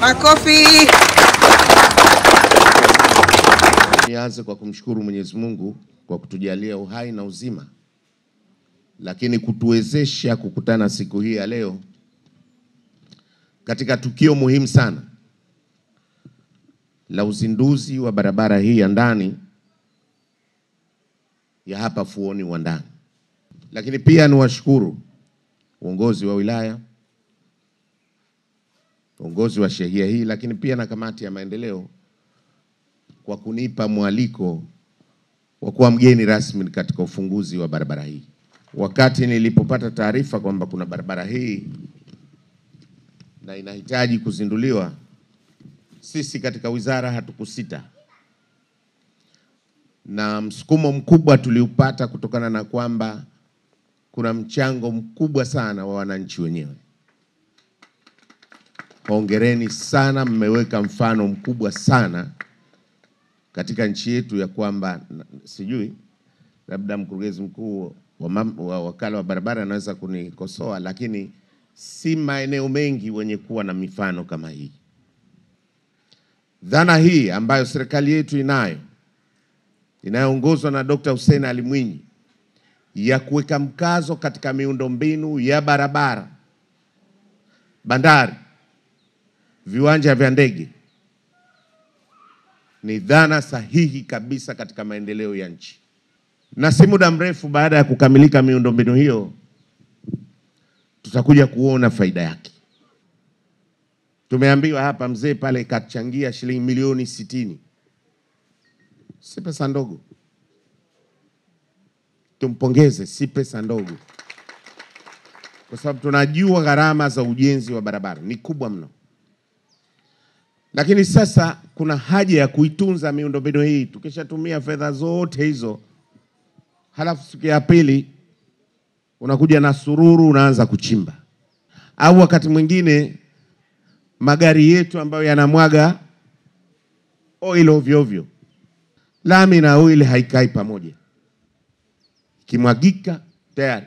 Makofi. Nianze kwa kumshukuru Mwenyezi Mungu kwa kutujalia uhai na uzima, lakini kutuwezesha kukutana siku hii ya leo katika tukio muhimu sana la uzinduzi wa barabara hii ya ndani ya hapa Fuoni wa ndani. Lakini pia niwashukuru uongozi wa wilaya uongozi wa shehia hii, lakini pia na kamati ya maendeleo kwa kunipa mwaliko wa kuwa mgeni rasmi katika ufunguzi wa barabara hii. Wakati nilipopata taarifa kwamba kuna barabara hii na inahitaji kuzinduliwa, sisi katika wizara hatukusita, na msukumo mkubwa tuliupata kutokana na kwamba kuna mchango mkubwa sana wa wananchi wenyewe hongereni sana, mmeweka mfano mkubwa sana katika nchi yetu ya kwamba sijui, labda mkurugenzi mkuu wa, wa wakala wa barabara anaweza kunikosoa, lakini si maeneo mengi wenye kuwa na mifano kama hii. Dhana hii ambayo serikali yetu inayo inayoongozwa na Dkt. Hussein Ali Mwinyi ya kuweka mkazo katika miundombinu ya barabara, bandari viwanja vya ndege ni dhana sahihi kabisa katika maendeleo ya nchi, na si muda mrefu baada ya kukamilika miundombinu hiyo tutakuja kuona faida yake. Tumeambiwa hapa mzee pale kachangia shilingi milioni sitini, si pesa ndogo. Tumpongeze, si pesa ndogo, kwa sababu tunajua gharama za ujenzi wa barabara ni kubwa mno. Lakini sasa kuna haja ya kuitunza miundombinu hii. Tukishatumia fedha zote hizo, halafu siku ya pili unakuja na sururu unaanza kuchimba, au wakati mwingine magari yetu ambayo yanamwaga oil ovyo ovyo. Lami na oil haikai pamoja, ikimwagika tayari.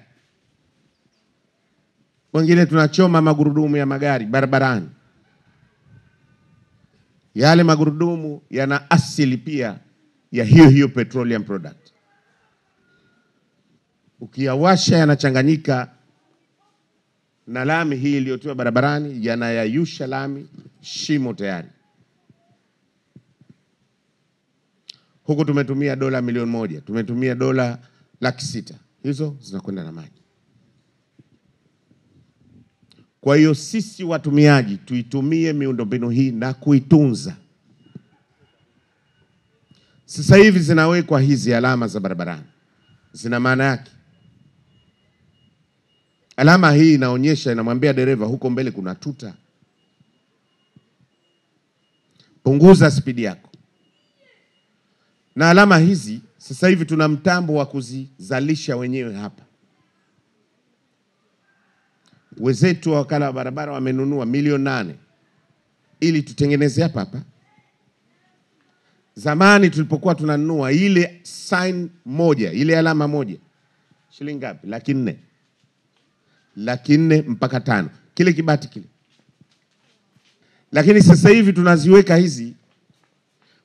Wengine tunachoma magurudumu ya magari barabarani. Yale magurudumu yana asili pia ya hiyo hiyo petroleum product. Ukiyawasha yanachanganyika na lami hii iliyotiwa barabarani, yanayayusha lami, shimo tayari. Huku tumetumia dola milioni moja, tumetumia dola laki sita, hizo zinakwenda na maji. Kwa hiyo sisi watumiaji tuitumie miundombinu hii na kuitunza. Sasa hivi zinawekwa hizi alama za barabarani, zina maana yake. Alama hii inaonyesha, inamwambia dereva huko mbele kuna tuta, punguza spidi yako. Na alama hizi sasa hivi tuna mtambo wa kuzizalisha wenyewe hapa Wenzetu wa wakala wa barabara wamenunua milioni nane ili tutengeneze hapa hapa. Zamani tulipokuwa tunanunua ile sign moja, ile alama moja, shilingi ngapi? Laki nne, laki nne mpaka tano, kile kibati kile. Lakini sasa hivi tunaziweka hizi,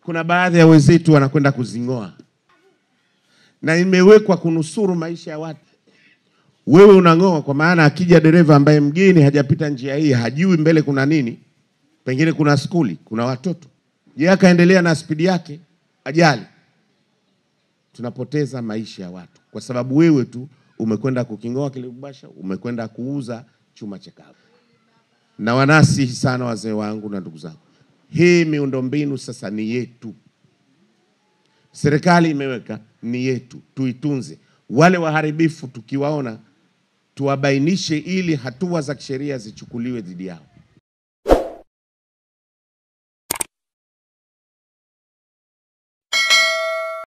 kuna baadhi ya wenzetu wanakwenda kuzing'oa, na imewekwa kunusuru maisha ya watu wewe unang'oa, kwa maana akija dereva ambaye mgeni hajapita njia hii, hajui mbele kuna nini, pengine kuna skuli, kuna watoto. Je, akaendelea na spidi yake, ajali. Tunapoteza maisha ya watu kwa sababu wewe tu umekwenda kuking'oa kile kibasha, umekwenda kuuza chuma chakavu. Na wanasihi sana wazee wangu na ndugu zangu, hii miundombinu sasa ni yetu, serikali imeweka, ni yetu, tuitunze. Wale waharibifu tukiwaona tuwabainishe ili hatua za kisheria zichukuliwe dhidi yao.